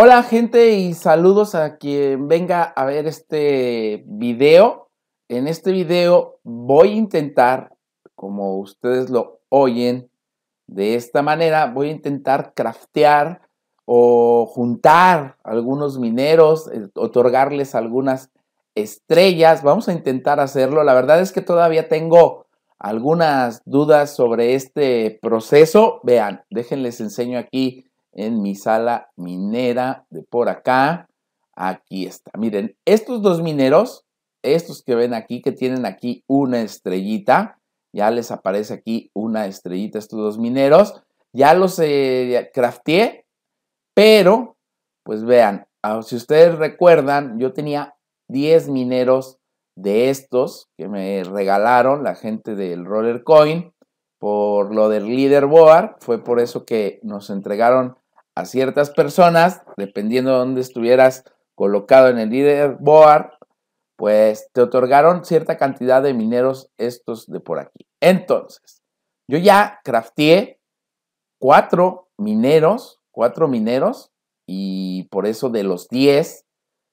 Hola gente y saludos a quien venga a ver este video. En este video voy a intentar, como ustedes lo oyen de esta manera, voy a intentar craftear o juntar algunos mineros, eh, otorgarles algunas estrellas. Vamos a intentar hacerlo. La verdad es que todavía tengo algunas dudas sobre este proceso. Vean, déjenles enseño aquí en mi sala minera de por acá. Aquí está. Miren, estos dos mineros, estos que ven aquí, que tienen aquí una estrellita, ya les aparece aquí una estrellita, estos dos mineros, ya los eh, crafteé, pero pues vean, ah, si ustedes recuerdan, yo tenía 10 mineros de estos que me regalaron la gente del Roller Coin por lo del líder Boar. fue por eso que nos entregaron a ciertas personas, dependiendo de dónde estuvieras colocado en el líder Boar. pues te otorgaron cierta cantidad de mineros estos de por aquí. Entonces, yo ya crafteé cuatro mineros, cuatro mineros, y por eso de los diez,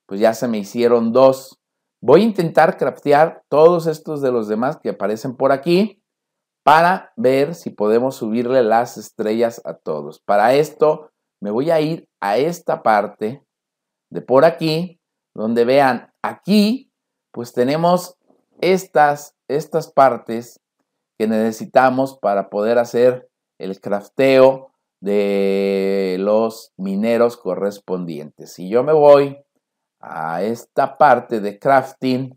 pues ya se me hicieron dos. Voy a intentar craftear todos estos de los demás que aparecen por aquí para ver si podemos subirle las estrellas a todos. Para esto me voy a ir a esta parte de por aquí, donde vean, aquí pues tenemos estas, estas partes que necesitamos para poder hacer el crafteo de los mineros correspondientes. Si yo me voy a esta parte de crafting,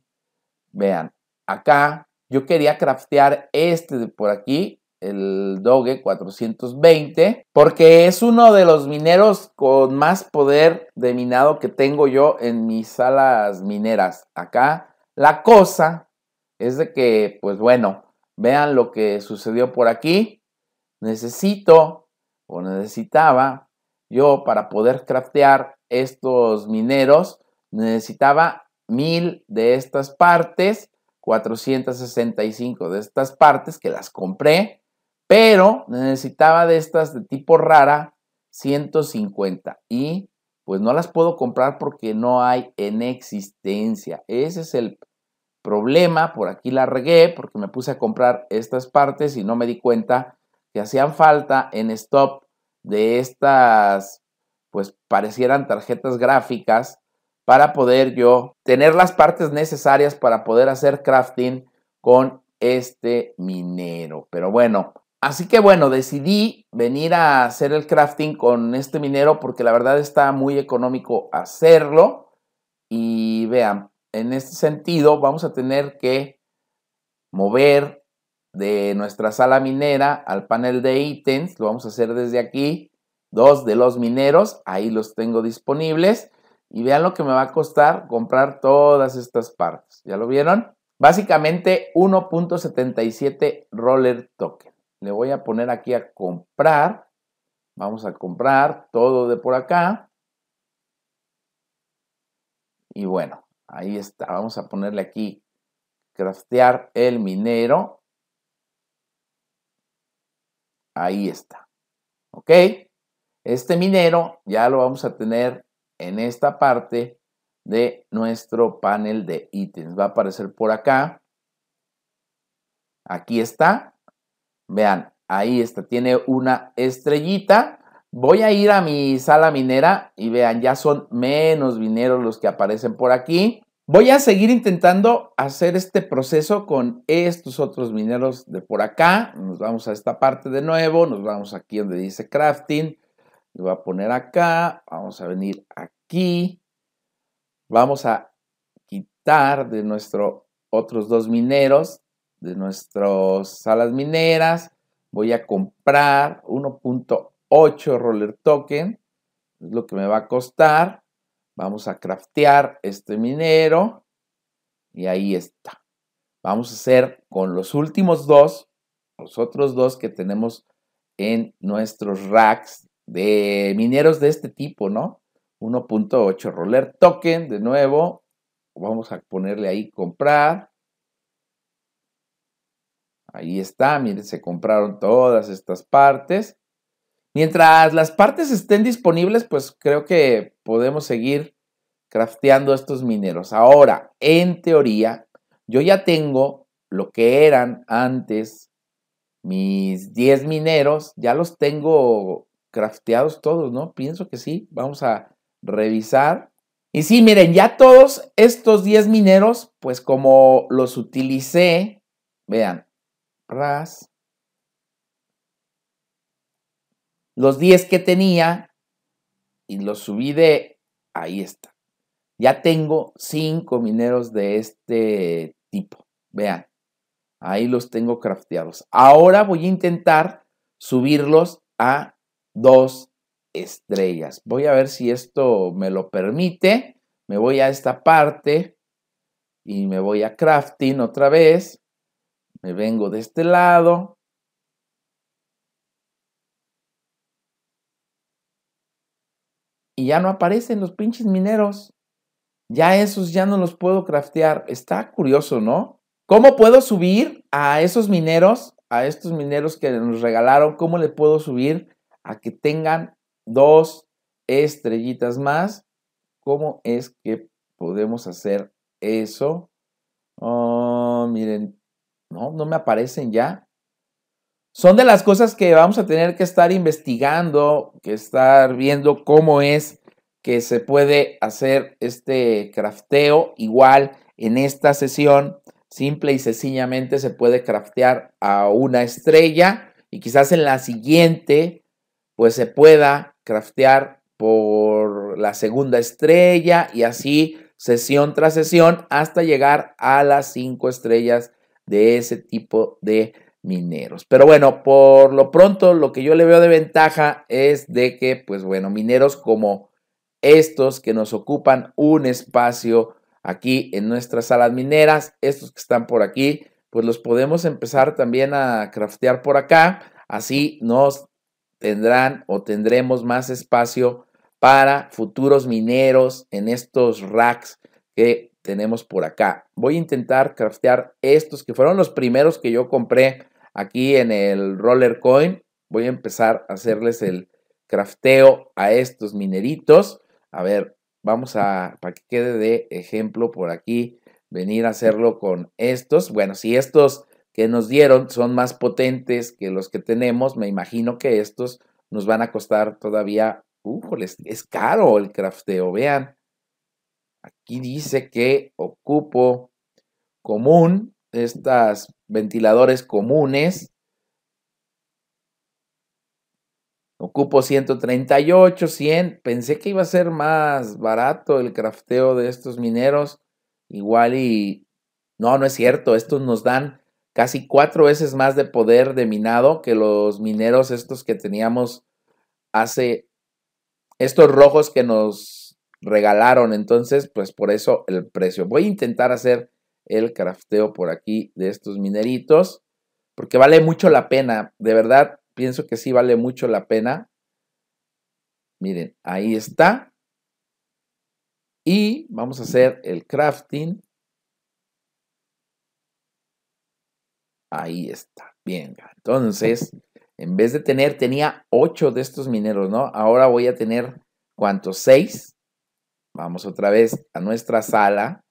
vean, acá yo quería craftear este de por aquí, el Doge 420, porque es uno de los mineros con más poder de minado que tengo yo en mis salas mineras. Acá la cosa es de que, pues bueno, vean lo que sucedió por aquí. Necesito o necesitaba yo para poder craftear estos mineros, necesitaba mil de estas partes 465 de estas partes que las compré, pero necesitaba de estas de tipo rara 150 y pues no las puedo comprar porque no hay en existencia. Ese es el problema, por aquí la regué porque me puse a comprar estas partes y no me di cuenta que hacían falta en stop de estas, pues parecieran tarjetas gráficas para poder yo tener las partes necesarias para poder hacer crafting con este minero. Pero bueno, así que bueno, decidí venir a hacer el crafting con este minero porque la verdad está muy económico hacerlo. Y vean, en este sentido vamos a tener que mover de nuestra sala minera al panel de ítems. Lo vamos a hacer desde aquí. Dos de los mineros, ahí los tengo disponibles. Y vean lo que me va a costar comprar todas estas partes. ¿Ya lo vieron? Básicamente 1.77 roller token. Le voy a poner aquí a comprar. Vamos a comprar todo de por acá. Y bueno, ahí está. Vamos a ponerle aquí craftear el minero. Ahí está. ¿Ok? Este minero ya lo vamos a tener en esta parte de nuestro panel de ítems. Va a aparecer por acá. Aquí está. Vean, ahí está. Tiene una estrellita. Voy a ir a mi sala minera y vean, ya son menos mineros los que aparecen por aquí. Voy a seguir intentando hacer este proceso con estos otros mineros de por acá. Nos vamos a esta parte de nuevo, nos vamos aquí donde dice crafting lo voy a poner acá, vamos a venir aquí, vamos a quitar de nuestros otros dos mineros, de nuestras salas mineras, voy a comprar 1.8 roller token, es lo que me va a costar. Vamos a craftear este minero y ahí está. Vamos a hacer con los últimos dos, los otros dos que tenemos en nuestros racks de mineros de este tipo, ¿no? 1.8 roller token, de nuevo, vamos a ponerle ahí comprar. Ahí está, miren, se compraron todas estas partes. Mientras las partes estén disponibles, pues creo que podemos seguir crafteando estos mineros. Ahora, en teoría, yo ya tengo lo que eran antes mis 10 mineros, ya los tengo crafteados todos, ¿no? Pienso que sí. Vamos a revisar. Y sí, miren, ya todos estos 10 mineros, pues como los utilicé, vean, ras. Los 10 que tenía y los subí de, ahí está. Ya tengo 5 mineros de este tipo. Vean, ahí los tengo crafteados. Ahora voy a intentar subirlos a dos estrellas. Voy a ver si esto me lo permite. Me voy a esta parte y me voy a crafting otra vez. Me vengo de este lado. Y ya no aparecen los pinches mineros. Ya esos ya no los puedo craftear. Está curioso, ¿no? ¿Cómo puedo subir a esos mineros? A estos mineros que nos regalaron, ¿cómo le puedo subir? a que tengan dos estrellitas más. ¿Cómo es que podemos hacer eso? Ah, miren, no, no me aparecen ya. Son de las cosas que vamos a tener que estar investigando, que estar viendo cómo es que se puede hacer este crafteo. Igual en esta sesión, simple y sencillamente se puede craftear a una estrella y quizás en la siguiente pues se pueda craftear por la segunda estrella y así sesión tras sesión hasta llegar a las cinco estrellas de ese tipo de mineros. Pero bueno, por lo pronto lo que yo le veo de ventaja es de que, pues bueno, mineros como estos que nos ocupan un espacio aquí en nuestras salas mineras, estos que están por aquí, pues los podemos empezar también a craftear por acá. Así nos tendrán o tendremos más espacio para futuros mineros en estos racks que tenemos por acá. Voy a intentar craftear estos que fueron los primeros que yo compré aquí en el Roller Coin. Voy a empezar a hacerles el crafteo a estos mineritos. A ver, vamos a, para que quede de ejemplo por aquí, venir a hacerlo con estos. Bueno, si estos que nos dieron son más potentes que los que tenemos. Me imagino que estos nos van a costar todavía, ¡Ujoles! es caro el crafteo. Vean, aquí dice que ocupo común, estas ventiladores comunes. Ocupo 138, 100. Pensé que iba a ser más barato el crafteo de estos mineros. Igual y... No, no es cierto. Estos nos dan casi cuatro veces más de poder de minado que los mineros estos que teníamos hace, estos rojos que nos regalaron. Entonces, pues por eso el precio. Voy a intentar hacer el crafteo por aquí de estos mineritos, porque vale mucho la pena. De verdad, pienso que sí vale mucho la pena. Miren, ahí está. Y vamos a hacer el crafting. Ahí está. Bien, entonces, en vez de tener, tenía ocho de estos mineros, ¿no? Ahora voy a tener, ¿cuántos? Seis. Vamos otra vez a nuestra sala.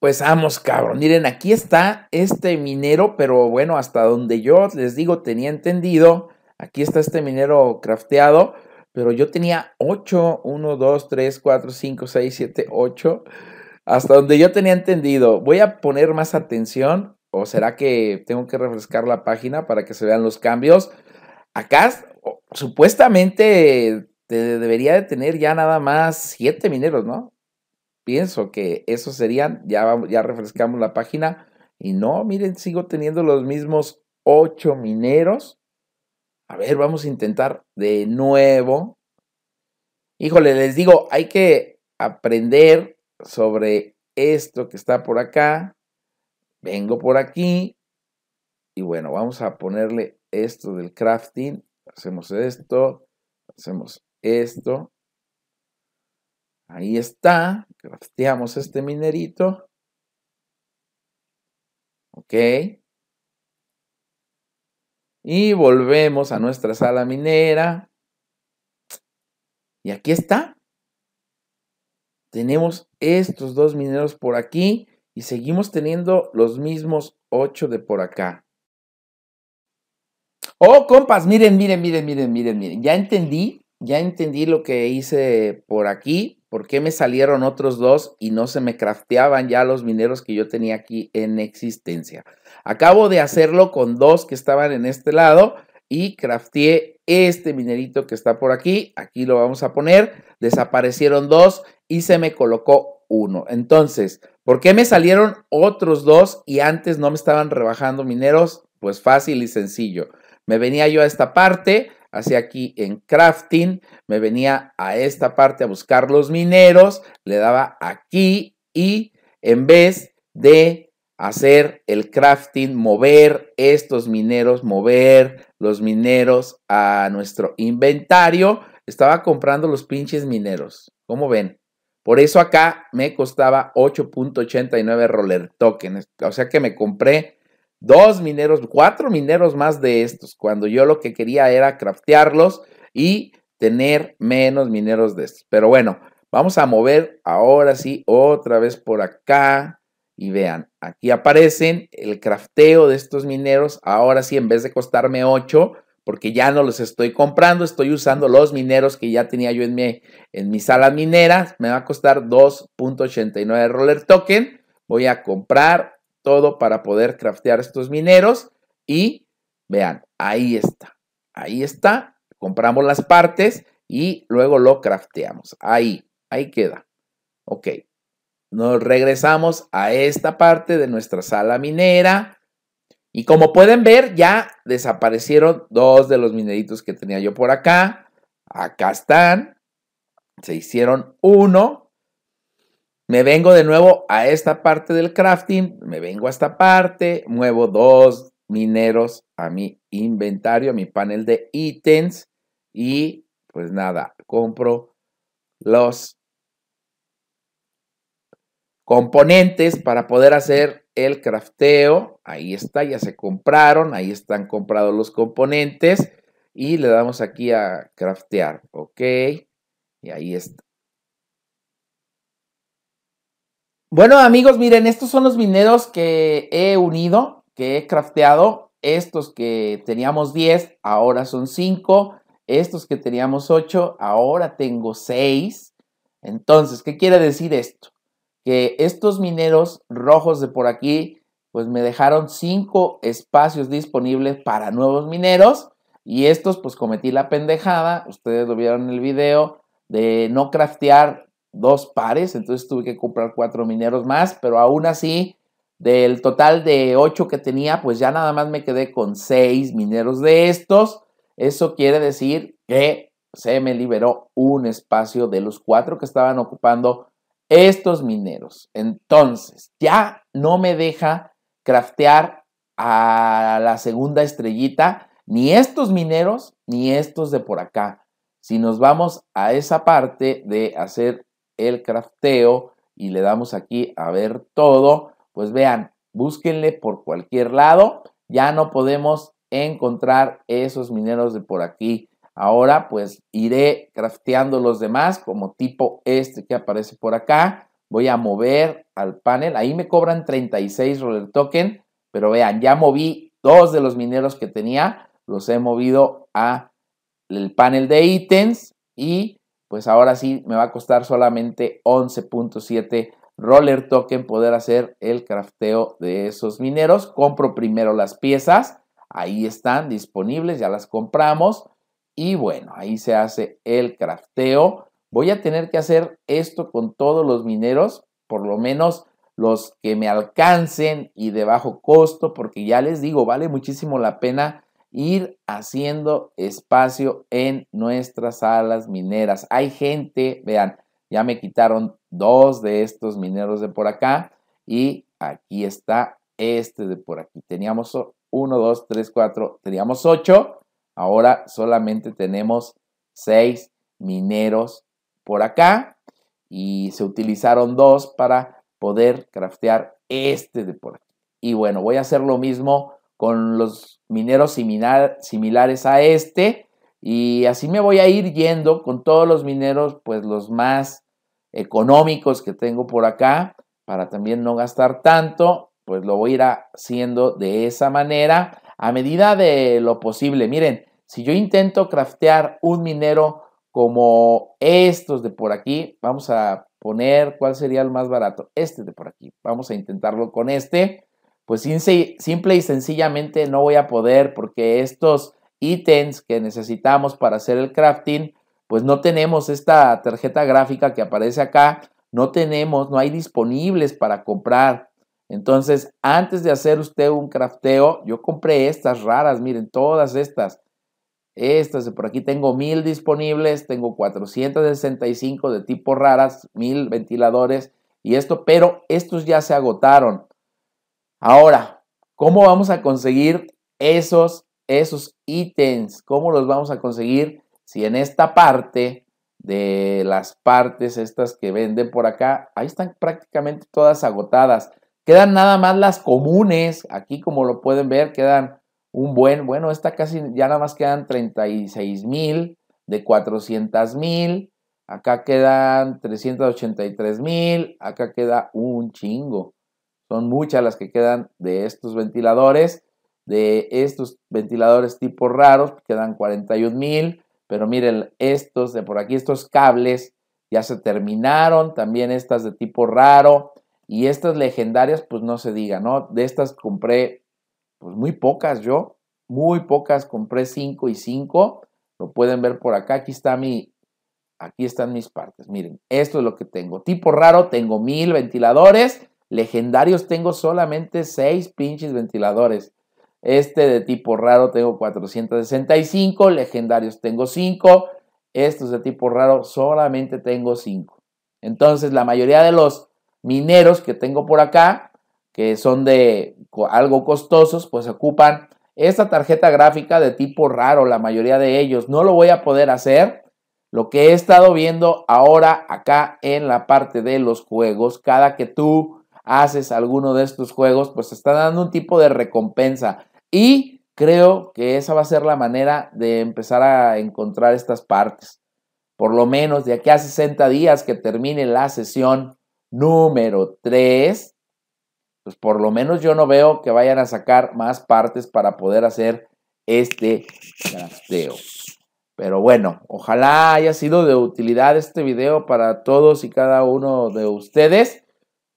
Pues vamos, cabrón. Miren, aquí está este minero, pero bueno, hasta donde yo les digo, tenía entendido. Aquí está este minero crafteado, pero yo tenía 8, 1, 2, 3, 4, 5, 6, 7, 8. Hasta donde yo tenía entendido. Voy a poner más atención ¿O será que tengo que refrescar la página para que se vean los cambios? Acá supuestamente debería de tener ya nada más siete mineros, ¿no? Pienso que esos serían, ya, ya refrescamos la página y no, miren, sigo teniendo los mismos ocho mineros. A ver, vamos a intentar de nuevo. Híjole, les digo, hay que aprender sobre esto que está por acá vengo por aquí y bueno, vamos a ponerle esto del crafting. Hacemos esto, hacemos esto. Ahí está, crafteamos este minerito. Ok. Y volvemos a nuestra sala minera. Y aquí está. Tenemos estos dos mineros por aquí y seguimos teniendo los mismos ocho de por acá. Oh, compas, miren, miren, miren, miren, miren, miren. Ya entendí, ya entendí lo que hice por aquí, por qué me salieron otros dos y no se me crafteaban ya los mineros que yo tenía aquí en existencia. Acabo de hacerlo con dos que estaban en este lado y crafteé este minerito que está por aquí. Aquí lo vamos a poner. Desaparecieron dos y se me colocó uno. Entonces, ¿por qué me salieron otros dos y antes no me estaban rebajando mineros? Pues fácil y sencillo. Me venía yo a esta parte, hacia aquí en crafting, me venía a esta parte a buscar los mineros, le daba aquí y en vez de hacer el crafting, mover estos mineros, mover los mineros a nuestro inventario, estaba comprando los pinches mineros. ¿Cómo ven? Por eso acá me costaba 8.89 roller tokens. O sea que me compré dos mineros, cuatro mineros más de estos, cuando yo lo que quería era craftearlos y tener menos mineros de estos. Pero bueno, vamos a mover ahora sí otra vez por acá. Y vean, aquí aparecen el crafteo de estos mineros. Ahora sí, en vez de costarme 8, porque ya no los estoy comprando, estoy usando los mineros que ya tenía yo en mi, en mi sala minera, me va a costar 2.89 roller token, voy a comprar todo para poder craftear estos mineros y vean, ahí está, ahí está, compramos las partes y luego lo crafteamos, ahí, ahí queda, ok, nos regresamos a esta parte de nuestra sala minera, y como pueden ver, ya desaparecieron dos de los mineritos que tenía yo por acá. Acá están. Se hicieron uno. Me vengo de nuevo a esta parte del crafting. Me vengo a esta parte. Muevo dos mineros a mi inventario, a mi panel de ítems. Y pues nada, compro los componentes para poder hacer el crafteo. Ahí está, ya se compraron, ahí están comprados los componentes. Y le damos aquí a craftear, ok. Y ahí está. Bueno amigos, miren, estos son los mineros que he unido, que he crafteado. Estos que teníamos 10, ahora son 5. Estos que teníamos 8, ahora tengo 6. Entonces, ¿qué quiere decir esto? que estos mineros rojos de por aquí, pues me dejaron cinco espacios disponibles para nuevos mineros. Y estos, pues cometí la pendejada, ustedes lo vieron en el video, de no craftear dos pares, entonces tuve que comprar cuatro mineros más, pero aún así, del total de ocho que tenía, pues ya nada más me quedé con seis mineros de estos. Eso quiere decir que se me liberó un espacio de los cuatro que estaban ocupando estos mineros. Entonces, ya no me deja craftear a la segunda estrellita, ni estos mineros, ni estos de por acá. Si nos vamos a esa parte de hacer el crafteo y le damos aquí a ver todo, pues vean, búsquenle por cualquier lado, ya no podemos encontrar esos mineros de por aquí. Ahora pues iré crafteando los demás como tipo este que aparece por acá. Voy a mover al panel. Ahí me cobran 36 roller token. Pero vean, ya moví dos de los mineros que tenía. Los he movido a el panel de ítems. Y pues ahora sí me va a costar solamente 11.7 roller token poder hacer el crafteo de esos mineros. Compro primero las piezas. Ahí están disponibles. Ya las compramos y bueno, ahí se hace el crafteo. Voy a tener que hacer esto con todos los mineros, por lo menos los que me alcancen y de bajo costo, porque ya les digo, vale muchísimo la pena ir haciendo espacio en nuestras salas mineras. Hay gente, vean, ya me quitaron dos de estos mineros de por acá y aquí está este de por aquí. Teníamos uno, dos, tres, cuatro, teníamos ocho. Ahora solamente tenemos seis mineros por acá y se utilizaron dos para poder craftear este de por aquí. Y bueno, voy a hacer lo mismo con los mineros similares a este. Y así me voy a ir yendo con todos los mineros, pues los más económicos que tengo por acá, para también no gastar tanto, pues lo voy a ir haciendo de esa manera a medida de lo posible. Miren, si yo intento craftear un minero como estos de por aquí, vamos a poner cuál sería el más barato. Este de por aquí. Vamos a intentarlo con este. Pues simple y sencillamente no voy a poder porque estos ítems que necesitamos para hacer el crafting, pues no tenemos esta tarjeta gráfica que aparece acá. No tenemos, no hay disponibles para comprar. Entonces, antes de hacer usted un crafteo, yo compré estas raras, miren, todas estas. Estas, por aquí tengo mil disponibles, tengo 465 de tipo raras, mil ventiladores y esto, pero estos ya se agotaron. Ahora, ¿cómo vamos a conseguir esos, esos ítems? ¿Cómo los vamos a conseguir si en esta parte de las partes estas que venden por acá, ahí están prácticamente todas agotadas? Quedan nada más las comunes, aquí como lo pueden ver, quedan un buen, bueno, esta casi ya nada más quedan 36 mil de 400 mil, acá quedan 383 mil, acá queda un chingo. Son muchas las que quedan de estos ventiladores, de estos ventiladores tipo raros, quedan 41 mil, pero miren, estos de por aquí, estos cables ya se terminaron, también estas de tipo raro. Y estas legendarias, pues no se diga, ¿no? De estas compré pues muy pocas yo, muy pocas, compré 5 y 5, lo pueden ver por acá, aquí está mi, aquí están mis partes, miren, esto es lo que tengo, tipo raro, tengo mil ventiladores, legendarios tengo solamente 6 pinches ventiladores, este de tipo raro tengo 465, legendarios tengo 5, estos de tipo raro solamente tengo 5. Entonces la mayoría de los mineros que tengo por acá, que son de algo costosos, pues ocupan esta tarjeta gráfica de tipo raro, la mayoría de ellos. No lo voy a poder hacer. Lo que he estado viendo ahora acá en la parte de los juegos, cada que tú haces alguno de estos juegos, pues está dando un tipo de recompensa. Y creo que esa va a ser la manera de empezar a encontrar estas partes. Por lo menos de aquí a 60 días que termine la sesión número 3, pues por lo menos yo no veo que vayan a sacar más partes para poder hacer este crafteo. Pero bueno, ojalá haya sido de utilidad este video para todos y cada uno de ustedes.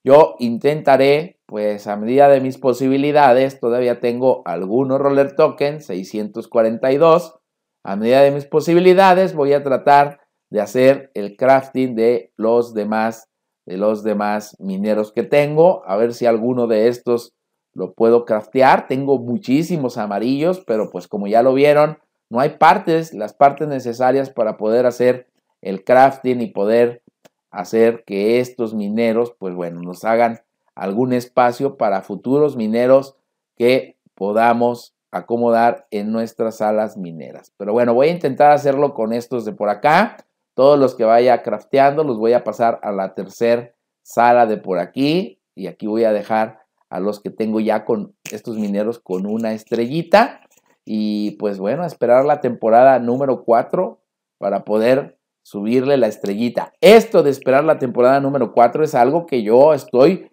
Yo intentaré, pues a medida de mis posibilidades, todavía tengo algunos roller tokens, 642. A medida de mis posibilidades voy a tratar de hacer el crafting de los demás de los demás mineros que tengo. A ver si alguno de estos lo puedo craftear. Tengo muchísimos amarillos, pero pues como ya lo vieron, no hay partes, las partes necesarias para poder hacer el crafting y poder hacer que estos mineros, pues bueno, nos hagan algún espacio para futuros mineros que podamos acomodar en nuestras salas mineras. Pero bueno, voy a intentar hacerlo con estos de por acá. Todos los que vaya crafteando los voy a pasar a la tercera sala de por aquí. Y aquí voy a dejar a los que tengo ya con estos mineros con una estrellita. Y pues bueno, esperar la temporada número 4 para poder subirle la estrellita. Esto de esperar la temporada número 4 es algo que yo estoy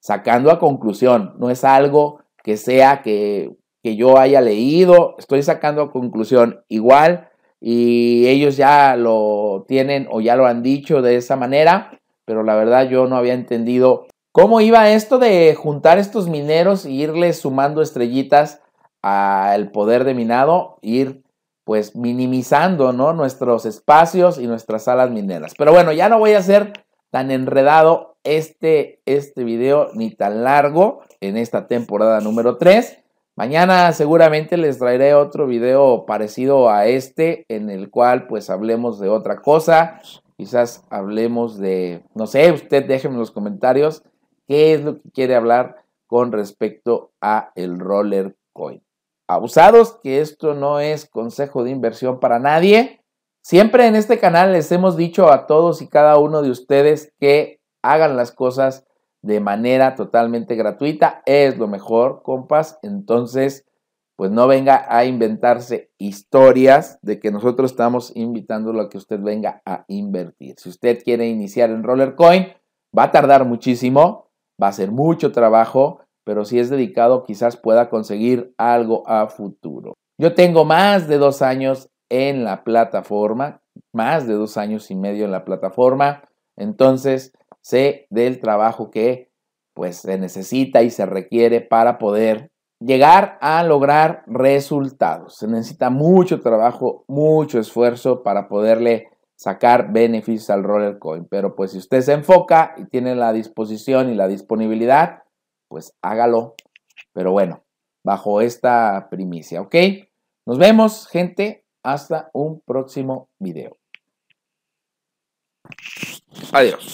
sacando a conclusión. No es algo que sea que, que yo haya leído. Estoy sacando a conclusión. Igual y ellos ya lo tienen o ya lo han dicho de esa manera, pero la verdad yo no había entendido cómo iba esto de juntar estos mineros e irles sumando estrellitas al poder de minado, ir pues minimizando ¿no? nuestros espacios y nuestras salas mineras. Pero bueno, ya no voy a hacer tan enredado este, este video ni tan largo en esta temporada número 3. Mañana seguramente les traeré otro video parecido a este en el cual pues hablemos de otra cosa. Quizás hablemos de, no sé, usted déjenme en los comentarios qué es lo que quiere hablar con respecto a el roller coin. Abusados, que esto no es consejo de inversión para nadie. Siempre en este canal les hemos dicho a todos y cada uno de ustedes que hagan las cosas de manera totalmente gratuita. Es lo mejor, compas. Entonces, pues no venga a inventarse historias de que nosotros estamos invitándolo a que usted venga a invertir. Si usted quiere iniciar en Rollercoin, va a tardar muchísimo, va a ser mucho trabajo, pero si es dedicado quizás pueda conseguir algo a futuro. Yo tengo más de dos años en la plataforma, más de dos años y medio en la plataforma, entonces sé del trabajo que pues se necesita y se requiere para poder llegar a lograr resultados. Se necesita mucho trabajo, mucho esfuerzo para poderle sacar beneficios al roller coin. Pero pues si usted se enfoca y tiene la disposición y la disponibilidad, pues hágalo. Pero bueno, bajo esta primicia, ¿ok? Nos vemos, gente. Hasta un próximo video. Adiós.